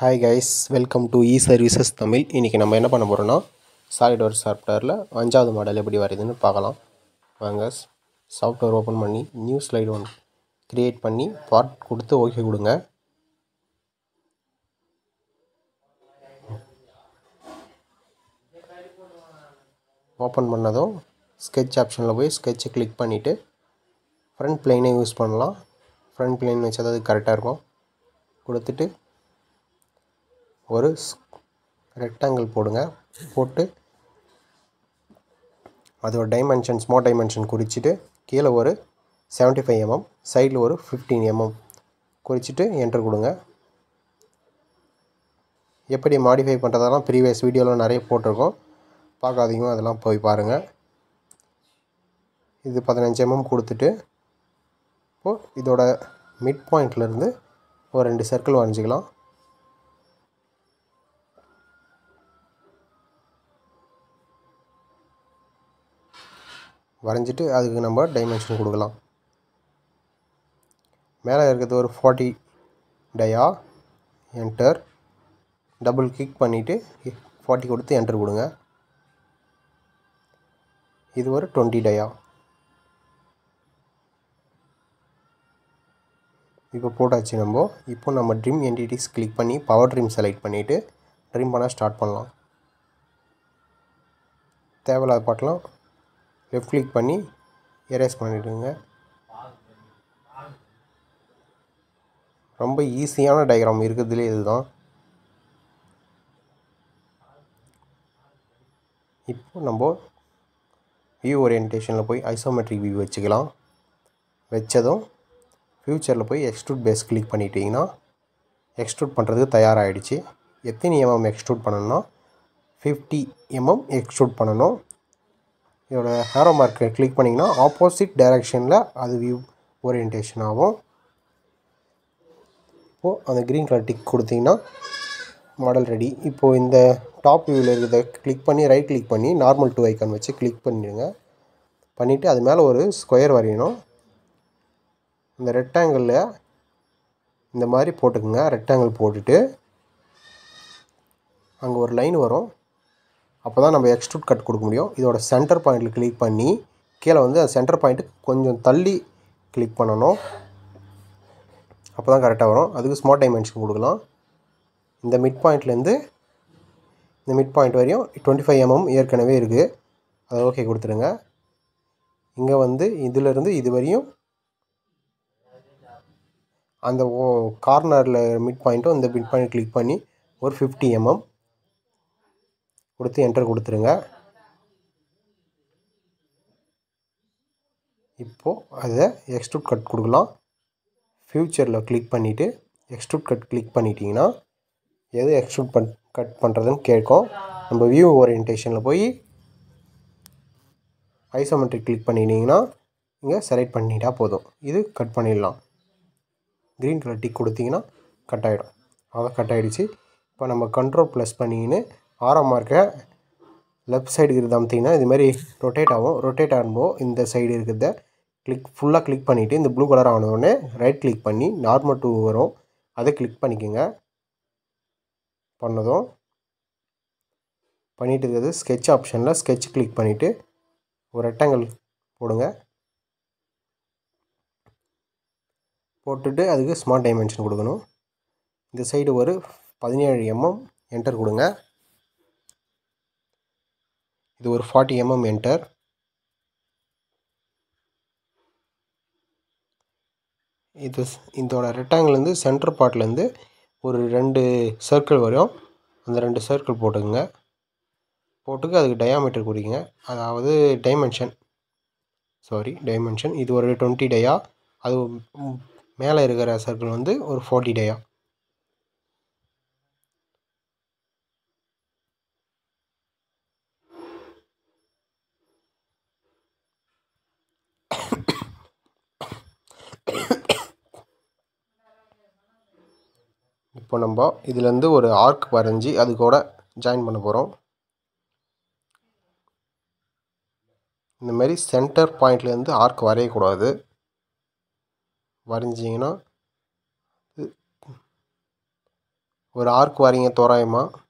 hi guys welcome to E services Tamil இன்றைக்கி நம்ம என்ன பண்ண போகிறோன்னா ஒர்க் சாஃப்ட்வேரில் அஞ்சாவது மாடல் எப்படி வருதுன்னு பார்க்கலாம் வாங்க சாஃப்ட்வேர் ஓப்பன் பண்ணி நியூ ஸ்லைடு ஒன் க்ரியேட் பண்ணி பார்ட் கொடுத்து ஓகே கொடுங்க ஓப்பன் பண்ணதும் ஸ்கெட்ச் ஆப்ஷனில் போய் ஸ்கெட்சை கிளிக் பண்ணிவிட்டு ஃப்ரண்ட் பிளெயினை யூஸ் பண்ணலாம் ஃப்ரண்ட் பிளெயின் வச்சு அது கரெக்டாக இருக்கும் கொடுத்துட்டு ஒரு ரெக்டாங்கிள் போடுங்க போட்டு அதோட டைமென்ஷன் ஸ்மால் டைமென்ஷன் குறிச்சிட்டு கீழே ஒரு செவன்ட்டி ஃபைவ் எம்எம் சைடில் ஒரு ஃபிஃப்டீன் எம்எம் mm குறிச்சிட்டு என்ட்ரு கொடுங்க எப்படி மாடிஃபை பண்ணுறதெல்லாம் ப்ரீவியஸ் வீடியோவில் நிறைய போட்டிருக்கோம் பார்க்காதீங்க அதெல்லாம் போய் பாருங்கள் இது பதினஞ்சு எம்எம் mm கொடுத்துட்டு இப்போது இதோட மிட் பாயிண்ட்லேருந்து ஒரு ரெண்டு சர்க்கிள் வரைஞ்சிக்கலாம் வரைஞ்சிட்டு அதுக்கு நம்ம டைமென்ஷன் கொடுக்கலாம் மேலே இருக்கிறது ஒரு forty dia enter double click பண்ணிவிட்டு ஃபார்ட்டி கொடுத்து என்டர் கொடுங்க இது ஒரு டுவெண்ட்டி டயா இப்போ போட்டாச்சு நம்ம இப்போ நம்ம ட்ரீம் என்டிட்டிஸ் கிளிக் பண்ணி பவர் ட்ரீம் செலக்ட் பண்ணிவிட்டு ட்ரீம் பண்ண ஸ்டார்ட் பண்ணலாம் தேவையில்லாத பாட்டெலாம் லெஃப்ட் கிளிக் பண்ணி எரேஸ் பண்ணிவிடுங்க ரொம்ப ஈஸியான டயக்ராம் இருக்கிறதுலே இதுதான் இப்போ நம்ம வியூ ஓரியன்டேஷனில் போய் ஐசோமெட்ரிக் வியூ வச்சுக்கலாம் வச்சதும் ஃப்யூச்சரில் போய் எக்ஸ்ட்ரூட் பேஸ் கிளிக் பண்ணிட்டீங்கன்னா எக்ஸ்ட்ரூட் பண்ணுறதுக்கு தயாராகிடுச்சு எத்தனை எம்எம் எக்ஸ்ட்ரூட் பண்ணணும்னா ஃபிஃப்டி எம்எம் எக்ஸ்ட்ரூட் பண்ணணும் இதோட ஹேரோ மார்க்கை கிளிக் பண்ணிங்கன்னா ஆப்போசிட் டைரக்ஷனில் அது வியூ ஓரியன்டேஷன் ஆகும் இப்போது அந்த க்ரீன் கலர் டிக் கொடுத்திங்கன்னா மாடல் ரெடி இப்போது இந்த டாப் வியூவில் இருக்கிறத கிளிக் பண்ணி ரைட் கிளிக் பண்ணி நார்மல் டூ ஐக்கான் வச்சு கிளிக் பண்ணிடுங்க பண்ணிவிட்டு அது மேலே ஒரு ஸ்கொயர் வரையணும் இந்த ரெக்டாங்கிளில் இந்த மாதிரி போட்டுக்குங்க ரெக்டாங்கிள் போட்டுட்டு அங்கே ஒரு லைன் வரும் அப்போ தான் நம்ம எக்ஸ்ட்ரூட் கட் கொடுக்க முடியும் இதோட சென்டர் பாயிண்டில் கிளிக் பண்ணி கீழே வந்து அந்த சென்டர் பாயிண்ட்டு கொஞ்சம் தள்ளி கிளிக் பண்ணணும் அப்போ தான் கரெக்டாக வரும் அதுக்கு ஸ்மார்ட் டைமென்ஷன் கொடுக்கலாம் இந்த மிட் பாயிண்ட்லேருந்து இந்த மிட் பாயிண்ட் வரையும் டுவெண்ட்டி ஃபைவ் எம்எம் ஏற்கனவே இருக்குது அதை ஓகே கொடுத்துருங்க இங்கே வந்து இதிலேருந்து இது வரையும் அந்த ஓ கார்னரில் மிட் பாயிண்ட்டும் இந்த மிட் பாயிண்ட் கிளிக் பண்ணி ஒரு ஃபிஃப்டி எம்எம் mm கொடுத்து என்டர் கொடுத்துருங்க இப்போது அதை எக்ஸ்ட்ரூட் கட் கொடுக்கலாம் ஃப்யூச்சரில் கிளிக் பண்ணிவிட்டு எக்ஸ்ட்ரூட் கட் கிளிக் பண்ணிட்டீங்கன்னா எது எக்ஸ்ட்ரூட் பண் கட் பண்ணுறதுன்னு கேட்கும் நம்ம வியூ ஓரியன்டேஷனில் போய் ஐசோமெட்ரிக் கிளிக் பண்ணிட்டீங்கன்னா இங்கே செலக்ட் பண்ணிட்டால் போதும் இது கட் பண்ணிடலாம் க்ரீன் கலர் டிக் கொடுத்தீங்கன்னா கட் ஆகிடும் அதை கட் ஆகிடுச்சு இப்போ நம்ம கண்ட்ரோல் ப்ளஸ் பண்ணிங்கன்னு ஆறாம் மார்க்கை லெஃப்ட் சைடு இருக்குது அமுத்திங்கன்னா இதுமாதிரி ரொட்டேட் ஆகும் ரொட்டேட் ஆகும்போது இந்த சைடு இருக்கிறத கிளிக் ஃபுல்லாக கிளிக் பண்ணிவிட்டு இந்த ப்ளூ கலர் ஆனவுடனே ரைட் கிளிக் பண்ணி நார்மல் டூ வரும் அதை கிளிக் பண்ணிக்கோங்க பண்ணதும் பண்ணிகிட்டு இருக்கிறது ஸ்கெட்ச் ஆப்ஷனில் ஸ்கெட்ச் கிளிக் பண்ணிவிட்டு ஒரு ரெக்டாங்கிள் போடுங்க போட்டுட்டு அதுக்கு ஸ்மார்ட் டைமென்ஷன் கொடுக்கணும் இந்த சைடு ஒரு பதினேழு எம்எம் என்டர் கொடுங்க இது ஒரு ஃபார்ட்டி எம்எம் என்டர் இது இதோட இருந்து சென்டர் பார்ட்லேருந்து ஒரு ரெண்டு சர்க்கிள் வரும் அந்த ரெண்டு சர்க்கிள் போட்டுக்குங்க போட்டுக்கு அதுக்கு டயாமீட்டர் குறிங்க அதாவது டைமென்ஷன் சாரி டைமென்ஷன் இது ஒரு டொண்ட்டி டேயா அது மேலே இருக்கிற சர்க்கிள் வந்து ஒரு ஃபார்ட்டி டேயா இப்போ நம்ம இதுலேருந்து ஒரு ஆர்க் வரைஞ்சி அது கூட ஜாயின் பண்ண போகிறோம் இந்தமாரி சென்டர் பாயிண்ட்லேருந்து ஆர்க் வரையக்கூடாது வரைஞ்சிங்கன்னா ஒரு ஆர்க் வரைங்க தோராயமாக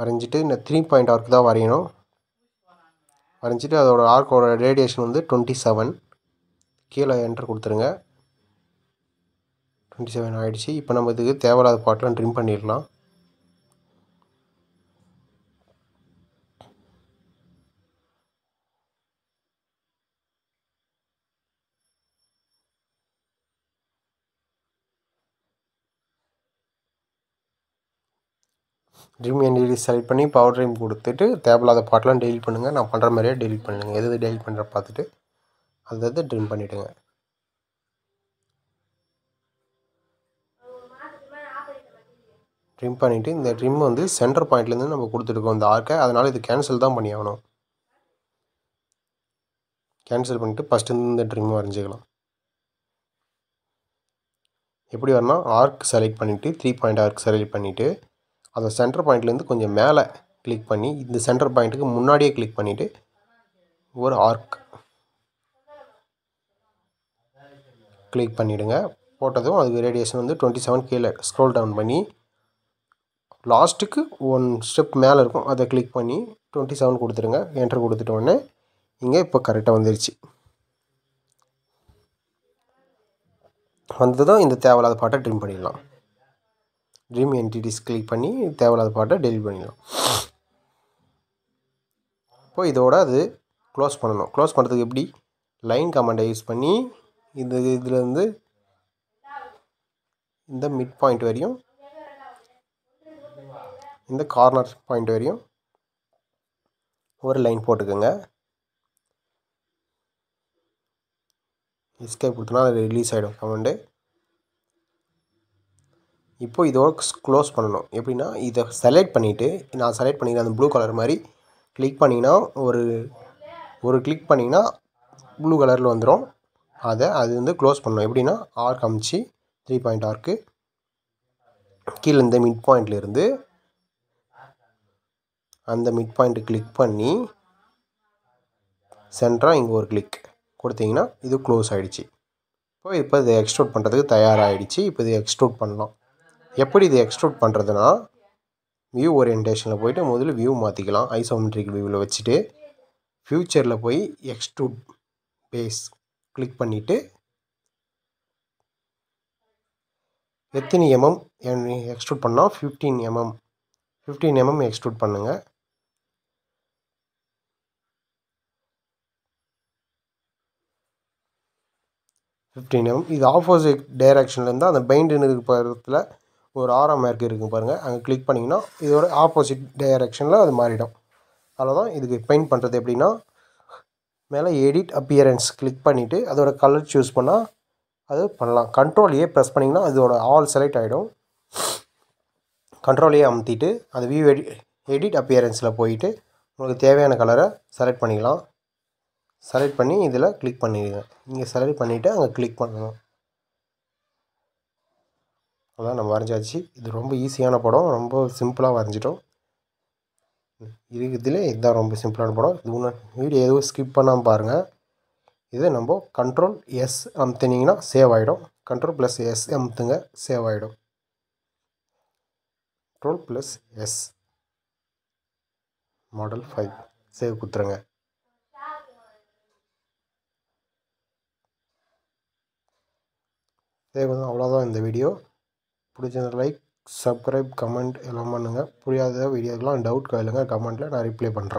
வரைஞ்சிட்டு இந்த த்ரீ பாயிண்ட் ஆர்க் தான் வரையணும் வரைஞ்சிட்டு அதோடய ஆர்க்கோட ரேடியேஷன் வந்து டுவெண்ட்டி செவன் கீழே என்ட்ரு கொடுத்துருங்க டுவெண்ட்டி செவன் ஆகிடுச்சு இப்போ நம்ம இதுக்கு தேவையில்லாத பாட்டெலாம் ட்ரிம் பண்ணிடலாம் ட்ரீம் என்டிடி செலக்ட் பண்ணி பவர் ட்ரீம் கொடுத்துட்டு தேவையில்லாத பாட்டெலாம் டெலிட் பண்ணுங்கள் நான் பண்ணுற மாதிரியே டெலிட் பண்ணுங்கள் எது டெலிட் பண்ணுற பார்த்துட்டு அதை ட்ரிம் பண்ணிவிடுங்க ட்ரிம் பண்ணிவிட்டு இந்த ட்ரிம் வந்து சென்டர் பாயிண்ட்லேருந்து நம்ம கொடுத்துருக்கோம் இந்த ஆர்க்கை அதனால் இது கேன்சல் தான் பண்ணி ஆகணும் கேன்சல் பண்ணிவிட்டு ஃபஸ்ட்டு இந்த ட்ரிம் வரைஞ்சிக்கலாம் எப்படி வரணும் ஆர்க் செலக்ட் பண்ணிவிட்டு த்ரீ பாயிண்ட் ஆர்க் செலக்ட் பண்ணிவிட்டு அந்த சென்டர் பாயிண்ட்லேருந்து கொஞ்சம் மேலே கிளிக் பண்ணி இந்த சென்டர் பாயிண்ட்டுக்கு முன்னாடியே கிளிக் பண்ணிவிட்டு ஒரு ஆர்க் கிளிக் பண்ணிவிடுங்க போட்டதும் அதுக்கு ரேடியேஷன் வந்து டுவெண்ட்டி செவன் கீழே ஸ்க்ரோல் டவுன் பண்ணி லாஸ்ட்டுக்கு ஒன் ஸ்டெப் மேலே இருக்கும் அதை கிளிக் பண்ணி டுவெண்ட்டி செவன் கொடுத்துருங்க என்ட்ரு கொடுத்துட்டோடனே இங்கே இப்போ கரெக்டாக வந்துருச்சு வந்ததும் இந்த தேவையில்லாத பாட்டை ட்ரீம் பண்ணிடலாம் ட்ரீம் என்டிடிஸ் கிளிக் பண்ணி தேவையில்லாத பாட்டை டெலிட் பண்ணிடலாம் இப்போ இதோட அது க்ளோஸ் பண்ணணும் க்ளோஸ் பண்ணுறதுக்கு எப்படி லைன் கமாண்டை யூஸ் பண்ணி இந்த இதுலேருந்து இந்த மிட் பாயிண்ட் வரையும் இந்த கார்னர் பாயிண்ட் வரையும் ஒரு லைன் போட்டுக்கோங்க எஸ்கேப் கொடுத்தனா அது ரிலீஸ் ஆகிடும் கமெண்டு இப்போ இதோட க்ளோஸ் பண்ணணும் எப்படின்னா இதை செலக்ட் பண்ணிவிட்டு நான் செலக்ட் பண்ணிக்கிறேன் அந்த ப்ளூ கலர் மாதிரி கிளிக் பண்ணிங்கன்னா ஒரு ஒரு கிளிக் பண்ணிங்கன்னா ப்ளூ கலரில் வந்துடும் அதை அது வந்து க்ளோஸ் பண்ணணும் எப்படின்னா ஆர்க் அமிச்சு த்ரீ பாயிண்ட் ஆர்க்கு கீழே இந்த மிட் பாயிண்ட்லேருந்து அந்த மிட் பாயிண்ட்டு கிளிக் பண்ணி சென்டராக இங்கே ஒரு கிளிக் கொடுத்தீங்கன்னா இது க்ளோஸ் ஆகிடுச்சு இப்போ இப்போ இதை எக்ஸ்ட்ரூட் பண்ணுறதுக்கு தயாராகிடுச்சு இப்போ இது எக்ஸ்ட்ரூட் பண்ணலாம் எப்படி இது எக்ஸ்ட்ரூட் பண்ணுறதுனா வியூ ஓரியன்டேஷனில் போயிட்டு முதல்ல வியூ மாற்றிக்கலாம் ஐசோமெட்ரிக் வியூவில் வச்சுட்டு ஃப்யூச்சரில் போய் எக்ஸ்ட்ரூட் பேஸ் கிளிக் பண்ணிவிட்டு எத்தனை எம்எம் எக்ஸ்ட்ரூட் பண்ணால் fifteen MM fifteen MM extrude பண்ணுங்கள் ஃபிஃப்டீன் எம் இது ஆப்போசிட் டைரக்ஷன்லேருந்து அந்த பெயிண்டுன்னு இருக்கு பக்கத்தில் ஒரு ஆறாம் மேற்கு இருக்கு பாருங்கள் அங்கே கிளிக் பண்ணிங்கன்னா இதோட ஆப்போசிட் டைரக்ஷனில் அது மாறிடும் அவ்வளோதான் இதுக்கு பெயிண்ட் பண்ணுறது எப்படின்னா மேலே எடிட் அப்பியரன்ஸ் கிளிக் பண்ணிவிட்டு அதோட கலர் சூஸ் பண்ணால் அது பண்ணலாம் கண்ட்ரோல் ஏ ப்ரெஸ் பண்ணிங்கன்னா இதோட ஆல் செலக்ட் ஆகிடும் கண்ட்ரோல் ஏ அமுத்திட்டு அந்த வியூ எடி எடிட் அப்பியரன்ஸில் போயிட்டு உங்களுக்கு தேவையான கலரை செலக்ட் பண்ணிக்கலாம் செலக்ட் பண்ணி இதில் கிளிக் பண்ணிடுங்க இங்கே செலக்ட் பண்ணிவிட்டு அங்கே கிளிக் பண்ணணும் அதான் நம்ம வரைஞ்சாச்சு இது ரொம்ப ஈஸியான படம் ரொம்ப சிம்பிளாக வரைஞ்சிட்டோம் இது இதில் இதுதான் ரொம்ப சிம்பிளான படம் இது ஒன்று வீடியோ எதுவும் ஸ்கிப் பண்ணாமல் பாருங்கள் இது நம்ம கண்ட்ரோல் எஸ் அமுத்துனிங்கன்னா சேவ் ஆகிடும் கண்ட்ரோல் ப்ளஸ் எஸ் அமுத்துங்க சேவ் ஆகிடும் control plus S model five save கொடுத்துருங்க இதே இதேபோது அவ்வளோதான் இந்த வீடியோ பிடிச்சிருந்த லைக் சப்ஸ்கிரைப் கமெண்ட் எல்லாம் பண்ணுங்கள் புரியாத வீடியோக்கெலாம் டவுட் கேளுங்கள் கமெண்ட்டில் நான் ரிப்ளை பண்ணுறேன்